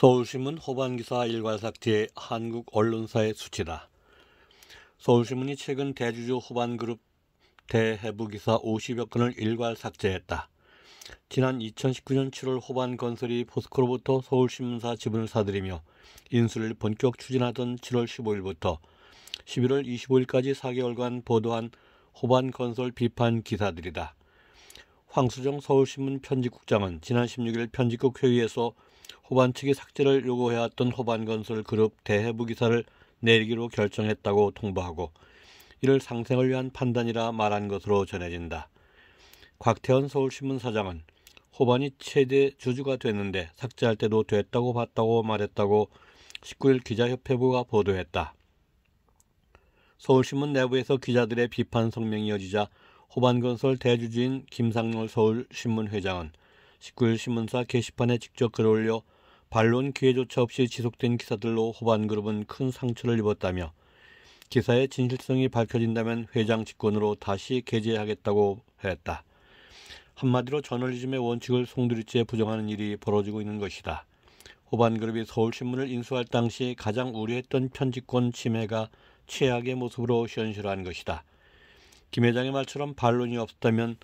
서울신문 호반기사 일괄삭제 한국 언론사의 수치다. 서울신문이 최근 대주주 호반그룹 대해부기사 50여 건을 일괄 삭제했다. 지난 2019년 7월 호반건설이 포스코로부터 서울신문사 지분을 사들이며 인수를 본격 추진하던 7월 15일부터 11월 25일까지 4개월간 보도한 호반건설 비판 기사들이다. 황수정 서울신문 편집국장은 지난 16일 편집국 회의에서 호반 측이 삭제를 요구해왔던 호반건설 그룹 대해부 기사를 내리기로 결정했다고 통보하고 이를 상생을 위한 판단이라 말한 것으로 전해진다. 곽태현 서울신문 사장은 호반이 최대 주주가 됐는데 삭제할 때도 됐다고 봤다고 말했다고 19일 기자협회부가 보도했다. 서울신문 내부에서 기자들의 비판 성명이 이어지자 호반건설 대주주인 김상렬 서울신문 회장은 19일 신문사 게시판에 직접 글을 올려 반론 기회조차 없이 지속된 기사들로 호반그룹은 큰 상처를 입었다며 기사의 진실성이 밝혀진다면 회장 직권으로 다시 게재하겠다고 했다. 한마디로 저널리즘의 원칙을 송두리째 부정하는 일이 벌어지고 있는 것이다. 호반그룹이 서울신문을 인수할 당시 가장 우려했던 편집권 침해가 최악의 모습으로 현실화한 것이다. 김 회장의 말처럼 반론이 없었다면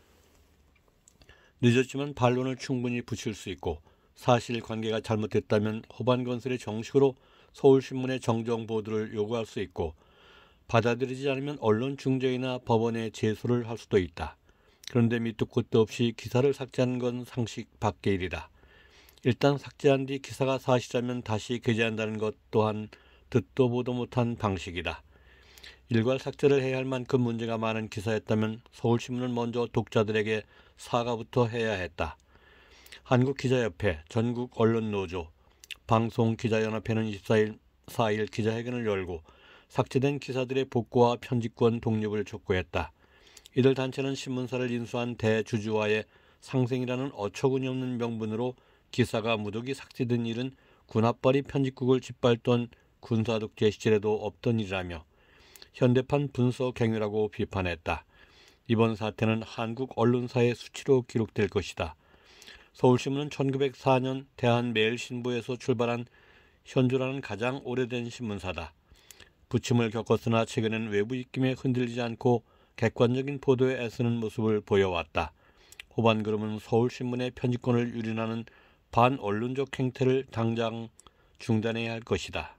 늦었지만 반론을 충분히 붙일 수 있고 사실 관계가 잘못됐다면 호반건설이 정식으로 서울신문의 정정 보도를 요구할 수 있고 받아들이지 않으면 언론 중재이나 법원에 제소를 할 수도 있다. 그런데 밑도 끝도 없이 기사를 삭제한 건 상식 밖의 일이다. 일단 삭제한 뒤 기사가 사실이라면 다시 게재한다는 것 또한 듣도 보도 못한 방식이다. 일괄 삭제를 해야 할 만큼 문제가 많은 기사였다면 서울신문은 먼저 독자들에게 사과부터 해야 했다. 한국기자협회, 전국언론노조, 방송기자연합회는 24일 4일 기자회견을 열고 삭제된 기사들의 복구와 편집권 독립을 촉구했다. 이들 단체는 신문사를 인수한 대주주와의 상생이라는 어처구니 없는 명분으로 기사가 무더기 삭제된 일은 군합발이 편집국을 짓밟던 군사독재 시절에도 없던 일이라며 현대판 분서 경유라고 비판했다. 이번 사태는 한국 언론사의 수치로 기록될 것이다. 서울신문은 1904년 대한매일신보에서 출발한 현주라는 가장 오래된 신문사다. 부침을 겪었으나 최근엔 외부 입김에 흔들리지 않고 객관적인 보도에 애쓰는 모습을 보여왔다. 호반그룹은 서울신문의 편집권을 유린하는 반언론적 행태를 당장 중단해야 할 것이다.